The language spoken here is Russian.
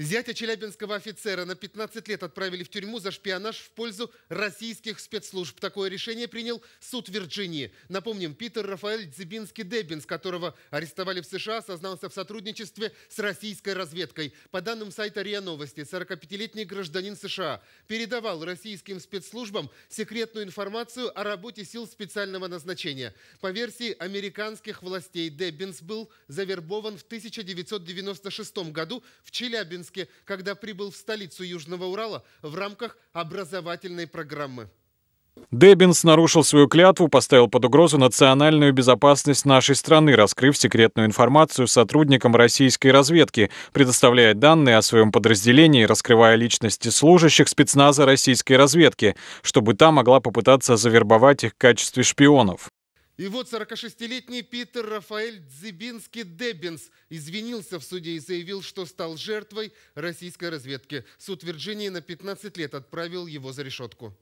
Зятя челябинского офицера на 15 лет отправили в тюрьму за шпионаж в пользу российских спецслужб. Такое решение принял суд Вирджинии. Напомним, Питер Рафаэль Дзебинский-Деббинс, которого арестовали в США, сознался в сотрудничестве с российской разведкой. По данным сайта РИА Новости, 45-летний гражданин США передавал российским спецслужбам секретную информацию о работе сил специального назначения. По версии американских властей, Дебинс был завербован в 1996 году в Челябинске Челябинске, когда прибыл в столицу Южного Урала в рамках образовательной программы. Деббинс нарушил свою клятву, поставил под угрозу национальную безопасность нашей страны, раскрыв секретную информацию сотрудникам российской разведки, предоставляя данные о своем подразделении, раскрывая личности служащих спецназа российской разведки, чтобы та могла попытаться завербовать их в качестве шпионов. И вот 46-летний Питер Рафаэль Дзибинский Дебинс извинился в суде и заявил, что стал жертвой российской разведки. Суд Вирджинии на 15 лет отправил его за решетку.